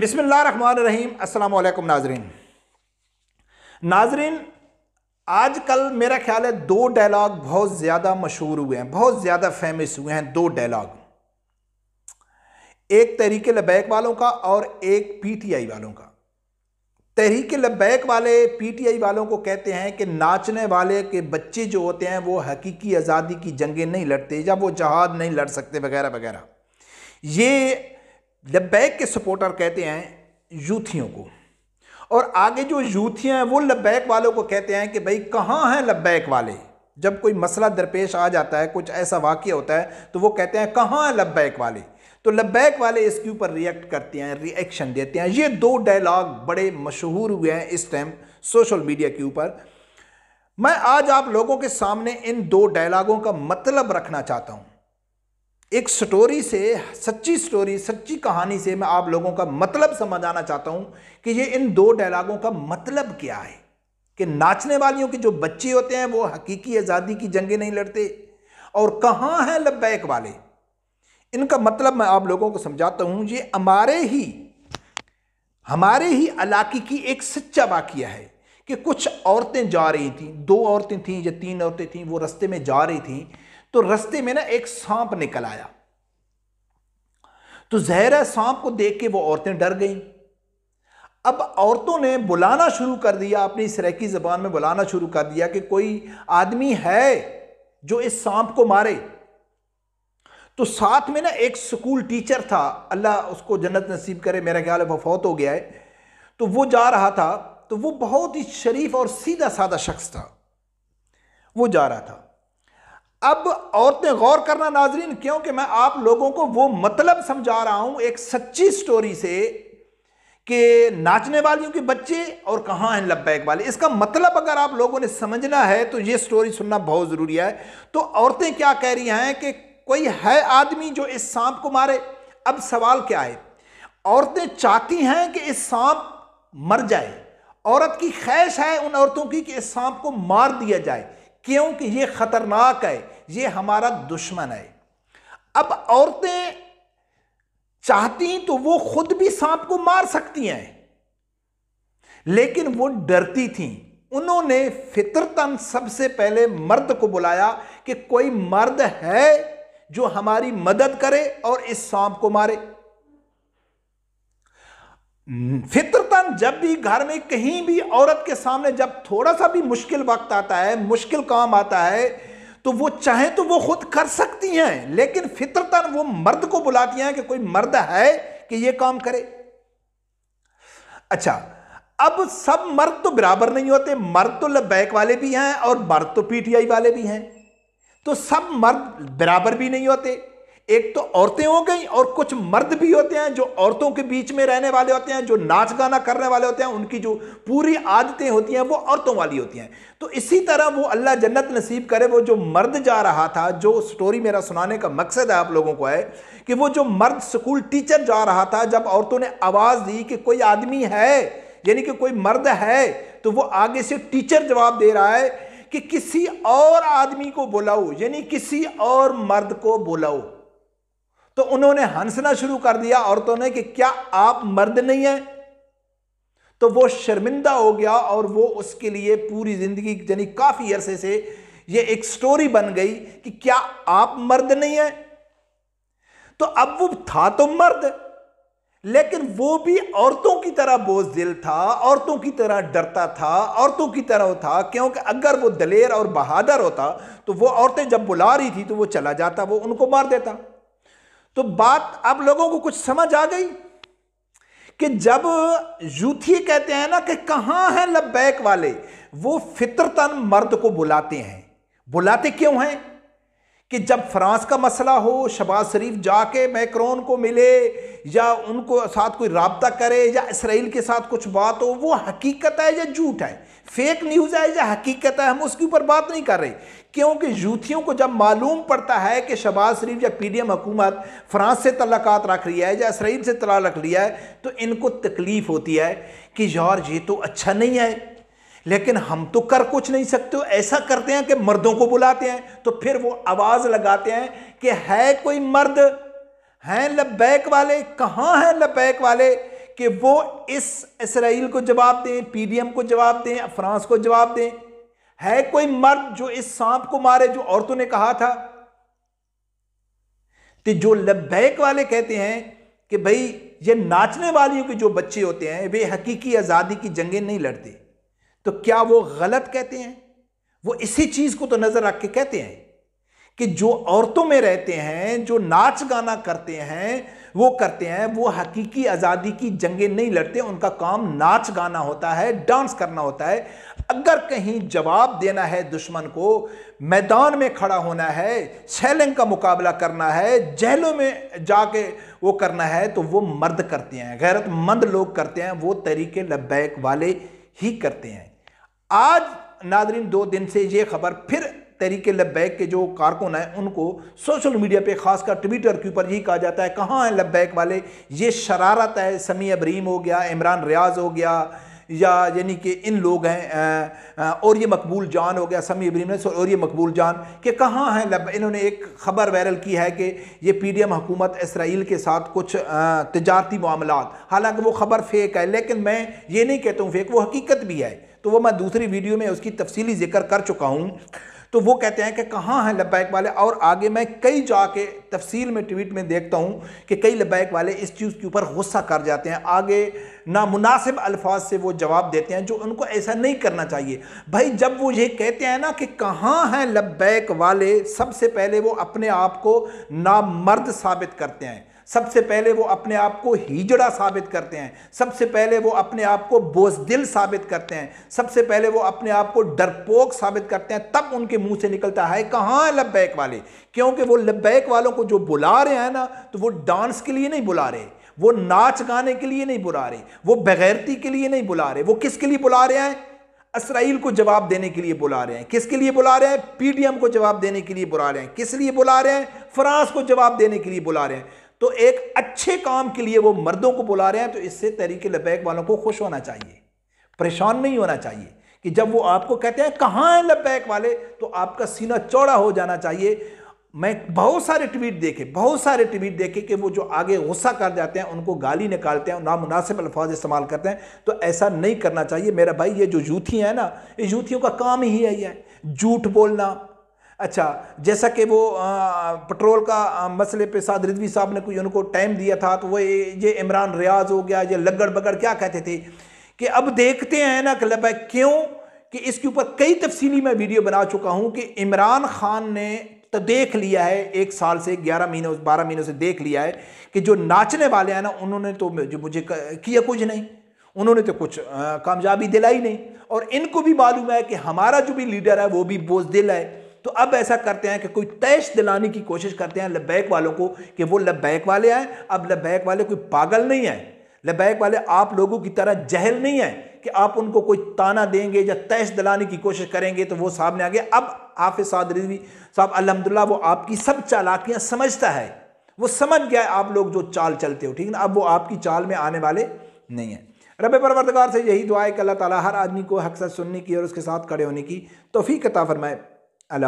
बिसमीम अल्लाम नाजरीन नाजरीन आज कल मेरा ख्याल है दो डायलॉग बहुत ज़्यादा मशहूर हुए हैं बहुत ज़्यादा फेमस हुए हैं दो डायलॉग एक तहरीक लबैक वालों का और एक पीटीआई वालों का तहरीक लबैक वाले पीटीआई वालों को कहते हैं कि नाचने वाले के बच्चे जो होते हैं वो हकीकी आज़ादी की जंगें नहीं लड़ते या वो जहाद नहीं लड़ सकते वगैरह वगैरह ये लब्बैक के सपोर्टर कहते हैं यूथियों को और आगे जो यूथियाँ हैं वो लब्बैक वालों को कहते हैं कि भाई कहाँ हैं लब्बैक वाले जब कोई मसला दरपेश आ जाता है कुछ ऐसा वाक्य होता है तो वो कहते हैं कहाँ हैं लब्बैक वाले तो लब्बैक वाले इसके ऊपर रिएक्ट करते हैं रिएक्शन देते हैं ये दो डायलॉग बड़े मशहूर हुए हैं इस टाइम सोशल मीडिया के ऊपर मैं आज आप लोगों के सामने इन दो डायलॉगों का मतलब रखना चाहता हूँ एक स्टोरी से सच्ची स्टोरी सच्ची कहानी से मैं आप लोगों का मतलब समझाना चाहता हूं कि ये इन दो डायलॉगों का मतलब क्या है कि नाचने वालियों के जो बच्चे होते हैं वो हकीकी आज़ादी की जंगे नहीं लड़ते और कहाँ हैं लब्बैक वाले इनका मतलब मैं आप लोगों को समझाता हूँ ये हमारे ही हमारे ही इलाके की एक सच्चा वाक्य है कि कुछ औरतें जा रही थीं दो औरतें थीं या तीन औरतें थीं वो रस्ते में जा रही थीं तो रस्ते में ना एक सांप निकल आया तो जहरा सांप को देख के वो औरतें डर गईं अब औरतों ने बुलाना शुरू कर दिया अपनी सरेकी ज़बान में बुलाना शुरू कर दिया कि कोई आदमी है जो इस सांप को मारे तो साथ में ना एक स्कूल टीचर था अल्लाह उसको जन्नत नसीब करे मेरा ख्याल है वह फौत हो गया है तो वो जा रहा था तो वो बहुत ही शरीफ और सीधा साधा शख्स था वो जा रहा था अब औरतें गौर करना नाजरीन क्योंकि मैं आप लोगों को वो मतलब समझा रहा हूं एक सच्ची स्टोरी से कि नाचने वालियों के बच्चे और कहाँ हैं लब्बैक वाले इसका मतलब अगर आप लोगों ने समझना है तो ये स्टोरी सुनना बहुत ज़रूरी है तो औरतें क्या कह रही हैं कि कोई है आदमी जो इस सांप को मारे अब सवाल क्या है औरतें चाहती हैं कि इस सांप मर जाए औरत की ख्वाहिश है उन औरतों की कि इस सांप को मार दिया जाए क्योंकि ये खतरनाक है ये हमारा दुश्मन है अब औरतें चाहती तो वो खुद भी सांप को मार सकती हैं लेकिन वो डरती थीं उन्होंने फितरतन सबसे पहले मर्द को बुलाया कि कोई मर्द है जो हमारी मदद करे और इस सांप को मारे हम्म, फितरतन जब भी घर में कहीं भी औरत के सामने जब थोड़ा सा भी मुश्किल वक्त आता है मुश्किल काम आता है तो वो चाहे तो वो खुद कर सकती हैं लेकिन फितरतन वो मर्द को बुलाती हैं कि कोई मर्द है कि ये काम करे अच्छा अब सब मर्द तो बराबर नहीं होते मर्द तो लबैक वाले भी हैं और मर्द तो पीटीआई वाले भी हैं तो सब मर्द बराबर भी नहीं होते एक तो औरतें हो गई और कुछ मर्द भी होते हैं जो औरतों के बीच में रहने वाले होते हैं जो नाच गाना करने वाले होते हैं उनकी जो पूरी आदतें होती हैं वो औरतों वाली होती हैं तो इसी तरह वो अल्लाह जन्नत नसीब करे वो जो मर्द जा रहा था जो स्टोरी मेरा सुनाने का मकसद है आप लोगों को है कि वो जो मर्द स्कूल टीचर जा रहा था जब औरतों ने आवाज़ दी कि कोई आदमी है यानी कि कोई मर्द है तो वो आगे से टीचर जवाब दे रहा है कि किसी और आदमी को बुलाओ यानी किसी और मर्द को बुलाओ तो उन्होंने हंसना शुरू कर दिया औरतों ने कि क्या आप मर्द नहीं हैं तो वो शर्मिंदा हो गया और वो उसके लिए पूरी ज़िंदगी यानी काफ़ी अरसे से ये एक स्टोरी बन गई कि क्या आप मर्द नहीं हैं तो अब वो था तो मर्द लेकिन वो भी औरतों की तरह दिल था औरतों की तरह डरता था औरतों की तरह था क्योंकि अगर वो दलेर और बहादुर होता तो वो औरतें जब बुला रही थी तो वो चला जाता वो उनको मार देता तो बात अब लोगों को कुछ समझ आ गई कि जब यूथी कहते हैं ना कि कहाँ हैं लबैक वाले वो फितरतन मर्द को बुलाते हैं बुलाते क्यों हैं कि जब फ्रांस का मसला हो शबाज शरीफ जाके मैक्रोन को मिले या उनको साथ कोई रबता करे या इसराइल के साथ कुछ बात हो वो हकीकत है या झूठ है फेक न्यूज़ है या हकीकत है हम उसके ऊपर बात नहीं कर रहे क्योंकि यूथियों को जब मालूम पड़ता है कि शबाज शरीफ या पी डी एम हुकूमत फ्रांस से तलाक़ात रख लिया है या इसराइल से तला रख लिया है तो इनको तकलीफ़ होती है कि यार ये तो अच्छा नहीं है लेकिन हम तो कर कुछ नहीं सकते हो ऐसा करते हैं कि मर्दों को बुलाते हैं तो फिर वो आवाज़ लगाते हैं कि है कोई मर्द हैं लबैक वाले कहाँ हैं लबैक वाले कि वो इस इसराइल को जवाब दें पीडीएम को जवाब दें फ्रांस को जवाब दें है कोई मर्द जो इस सांप को मारे जो औरतों ने कहा था तो जो लब्बैक वाले कहते हैं कि भाई ये नाचने वालियों के जो बच्चे होते हैं वे हकीकी आज़ादी की जंगें नहीं लड़ते तो क्या वो गलत कहते हैं वो इसी चीज़ को तो नज़र रख के कहते हैं कि जो औरतों में रहते हैं जो नाच गाना करते हैं वो करते हैं वो हकीकी आज़ादी की जंगें नहीं लड़ते उनका काम नाच गाना होता है डांस करना होता है अगर कहीं जवाब देना है दुश्मन को मैदान में खड़ा होना है शैलिंग का मुकाबला करना है जहलों में जाके वो करना है तो वो मर्द करते हैं गैरतमंद लोग करते हैं वो तरीके लब्बैक वाले ही करते हैं आज नादरीन दो दिन से ये खबर फिर तहरीक लब्बैक के जो कारकुन हैं उनको सोशल मीडिया पे खासकर ट्विटर के ऊपर यही कहा जाता है कहाँ हैं लब्बैक वाले ये शरारत है समी अब्रीम हो गया इमरान रियाज हो गया या यानी कि इन लोग हैं और ये मकबूल जान हो गया समी अब्रीम ने और ये मकबूल जान कि कहाँ हैं लब इन्होंने एक ख़बर वायरल की है कि ये पी डी एम हुकूमत इसराइल के साथ कुछ तजारती मामला हालांकि वो ख़बर फेक है लेकिन मैं ये नहीं कहता हूँ फेक वो हकीकत भी है तो वो मैं दूसरी वीडियो में उसकी तफसीली जिक्र कर चुका हूँ तो वो कहते हैं कि कहाँ हैं लब्बैक वाले और आगे मैं कई जाके तफसील में ट्वीट में देखता हूँ कि कई लब्बैक वाले इस चीज़ के ऊपर गुस्सा कर जाते हैं आगे नामुनासिब अल्फाज से वो जवाब देते हैं जो उनको ऐसा नहीं करना चाहिए भाई जब वो ये कहते हैं ना कि कहाँ हैं लब्बैक वाले सबसे पहले वो अपने आप को नामर्द साबित करते हैं सबसे पहले वो अपने आप को हिजड़ा साबित करते हैं सबसे पहले वो अपने आप को बोझदिल साबित करते हैं सबसे पहले वो अपने आप को डरपोक साबित करते हैं तब उनके मुंह से निकलता है कहाँ लब्बैक वाले क्योंकि वो लब्बैक वालों को जो बुला रहे हैं ना तो वो डांस के लिए नहीं बुला रहे वो नाच गाने के लिए नहीं बुला रहे वो बगैरती के लिए नहीं बुला रहे वो किसके लिए बुला रहे हैं इसराइल को जवाब देने के लिए बुला रहे हैं किसके लिए बुला रहे हैं पीडीएम को जवाब देने के लिए बुला रहे हैं किस लिए बुला रहे हैं फ्रांस को जवाब देने के लिए बुला रहे हैं तो एक अच्छे काम के लिए वो मर्दों को बुला रहे हैं तो इससे तरीके लबैक वालों को खुश होना चाहिए परेशान नहीं होना चाहिए कि जब वो आपको कहते हैं कहाँ हैं लबैक वाले तो आपका सीना चौड़ा हो जाना चाहिए मैं बहुत सारे ट्वीट देखे बहुत सारे ट्वीट देखे कि वो जो आगे गुस्सा कर जाते हैं उनको गाली निकालते हैं नामुनासिब अल्फाज इस्तेमाल करते हैं तो ऐसा नहीं करना चाहिए मेरा भाई ये जो यूथियाँ हैं ना ये यूथियों का काम ही है ये झूठ बोलना अच्छा जैसा कि वो आ, पेट्रोल का आ, मसले पे साद रिजवी साहब ने कोई उनको टाइम दिया था तो वो ये इमरान रियाज हो गया ये लगड़ बगड़ क्या कहते थे कि अब देखते हैं ना कल भाई क्यों कि इसके ऊपर कई तफसीली मैं वीडियो बना चुका हूँ कि इमरान खान ने तो देख लिया है एक साल से ग्यारह महीनों बारह महीनों से देख लिया है कि जो नाचने वाले हैं ना उन्होंने तो जो मुझे किया कुछ नहीं उन्होंने तो कुछ कामयाबी दिलाई नहीं और इनको भी मालूम है कि हमारा जो भी लीडर है वो भी बोझ दिल है तो अब ऐसा करते हैं कि कोई तैश दिलाने की कोशिश करते हैं लबैक वालों को कि वो लबैक वाले आए अब लबैक वाले कोई पागल नहीं आए लबैक वाले आप लोगों की तरह जहल नहीं है कि आप उनको कोई ताना देंगे या तैश दिलाने की कोशिश करेंगे तो वो सामने आ गया अब हाफि साद रिजवी साहब अलहमदिल्ला वो आपकी सब चालाकियाँ समझता है वो समझ गया आप लोग जो चाल चलते हो ठीक है ना अब वो आपकी चाल में आने वाले नहीं हैं रब परवरदगार से यही दुआ है कि अल्लाह ताला हर आदमी को हकसत सुनने की और उसके साथ खड़े होने की तोफ़ी कता फरमाए على